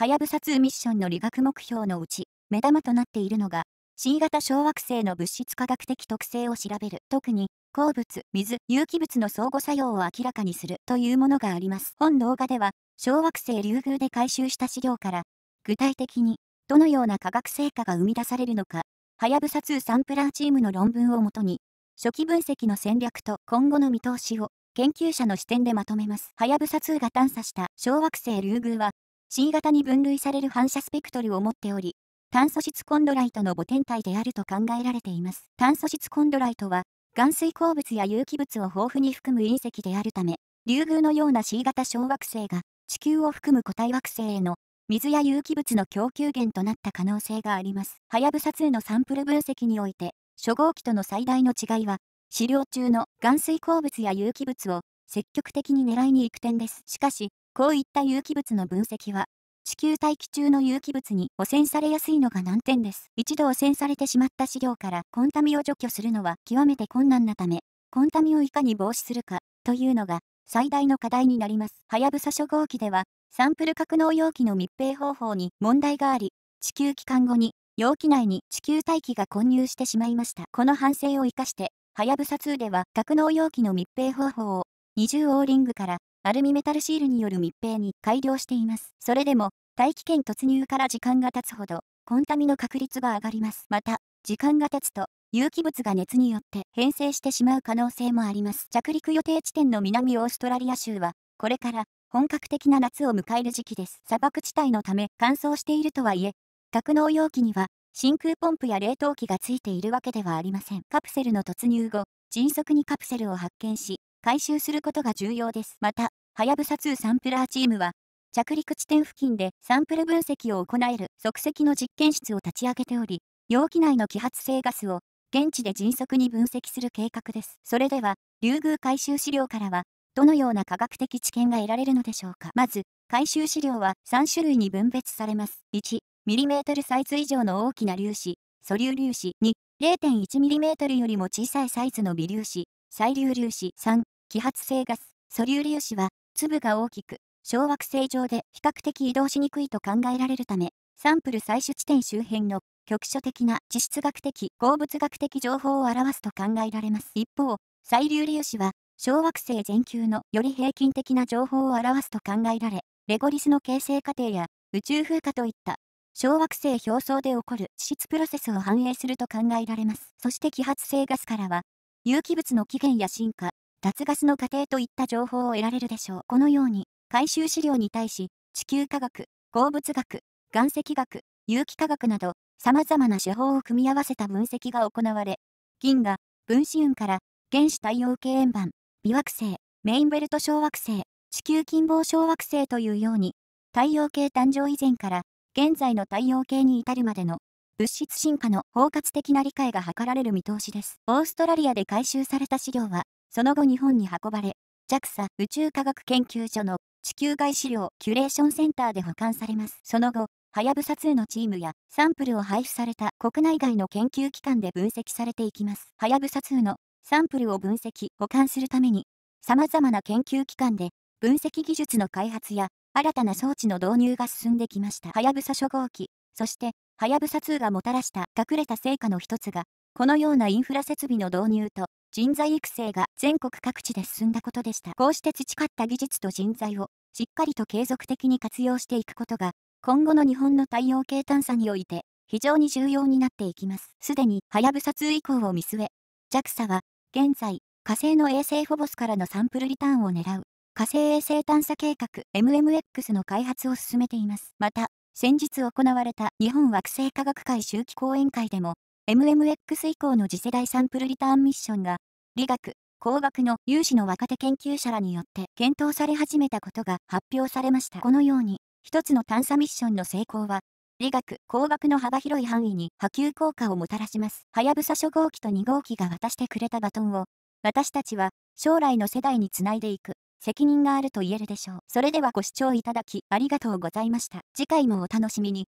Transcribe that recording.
はやぶさ2ミッションの理学目標のうち、目玉となっているのが、C 型小惑星の物質科学的特性を調べる、特に、鉱物、水、有機物の相互作用を明らかにするというものがあります。本動画では、小惑星リュウグウで回収した資料から、具体的に、どのような科学成果が生み出されるのか、はやぶさ2サンプラーチームの論文をもとに、初期分析の戦略と今後の見通しを研究者の視点でまとめます。はやぶさ2が探査した小惑星リュウグウは C 型に分類される反射スペクトルを持っており、炭素質コンドライトの母天体であると考えられています。炭素質コンドライトは、岩水鉱物や有機物を豊富に含む隕石であるため、リュウグウのような C 型小惑星が、地球を含む固体惑星への水や有機物の供給源となった可能性があります。はやぶさ2のサンプル分析において、初号機との最大の違いは、飼料中の岩水鉱物や有機物を積極的に狙いに行く点です。しかし、こういった有機物の分析は、地球大気中の有機物に汚染されやすいのが難点です。一度汚染されてしまった資料からコンタミを除去するのは極めて困難なため、コンタミをいかに防止するかというのが最大の課題になります。はやぶさ初号機では、サンプル格納容器の密閉方法に問題があり、地球期間後に容器内に地球大気が混入してしまいました。この反省を生かして、はやぶさ2では格納容器の密閉方法を二重オーリングからアルミメタルシールによる密閉に改良しています。それでも、大気圏突入から時間が経つほど、コンタミの確率が上がります。また、時間が経つと、有機物が熱によって変性してしまう可能性もあります。着陸予定地点の南オーストラリア州は、これから本格的な夏を迎える時期です。砂漠地帯のため乾燥しているとはいえ、格納容器には真空ポンプや冷凍機がついているわけではありません。カプセルの突入後、迅速にカプセルを発見し、回収することが重要です。また、はやぶさ2サンプラーチームは、着陸地点付近でサンプル分析を行える即席の実験室を立ち上げており、容器内の揮発性ガスを現地で迅速に分析する計画です。それでは、リュウグウ回収資料からは、どのような科学的知見が得られるのでしょうか。まず、回収資料は3種類に分別されます。1、トルサイズ以上の大きな粒子、素粒粒子。2、0.1mm よりも小さいサイズの微粒子、細粒粒子3、揮発性ガス、素粒粒子は、粒が大きく、小惑星上で比較的移動しにくいと考えられるため、サンプル採取地点周辺の局所的な地質学的、鉱物学的情報を表すと考えられます。一方、細粒粒子は、小惑星全球のより平均的な情報を表すと考えられ、レゴリスの形成過程や宇宙風化といった小惑星表層で起こる地質プロセスを反映すると考えられます。そして揮発性ガスからは、有機物の起源や進化、脱ガスの過程といった情報を得られるでしょう。このように、回収資料に対し、地球科学、鉱物学、岩石学、有機化学など、様々な手法を組み合わせた分析が行われ、銀河、分子雲から原子太陽系円盤、微惑星、メインベルト小惑星、地球近傍小惑星というように、太陽系誕生以前から現在の太陽系に至るまでの物質進化の包括的な理解が図られる見通しです。オーストラリアで回収された資料は、その後日本に運ばれ、JAXA 宇宙科学研究所の地球外資料キュレーションセンターで保管されます。その後、はやぶさ2のチームやサンプルを配布された国内外の研究機関で分析されていきます。はやぶさ2のサンプルを分析・保管するために、様々な研究機関で分析技術の開発や新たな装置の導入が進んできました。はやぶさ初号機、そしてはやぶさ2がもたらした隠れた成果の一つが、このようなインフラ設備の導入と人材育成が全国各地で進んだことでした。こうして培った技術と人材をしっかりと継続的に活用していくことが、今後の日本の太陽系探査において非常に重要になっていきます。すでにはやぶさ2以降を見据え、JAXA は現在火星の衛星フォボスからのサンプルリターンを狙う火星衛星探査計画 MMX の開発を進めています。また、先日行われた日本惑星科学会周期講演会でも、MMX 以降の次世代サンプルリターンミッションが、理学、工学の有志の若手研究者らによって検討され始めたことが発表されました。このように、一つの探査ミッションの成功は、理学、工学の幅広い範囲に波及効果をもたらします。はやぶさ初号機と2号機が渡してくれたバトンを、私たちは将来の世代につないでいく。責任があると言えるでしょう。それではご視聴いただきありがとうございました。次回もお楽しみに。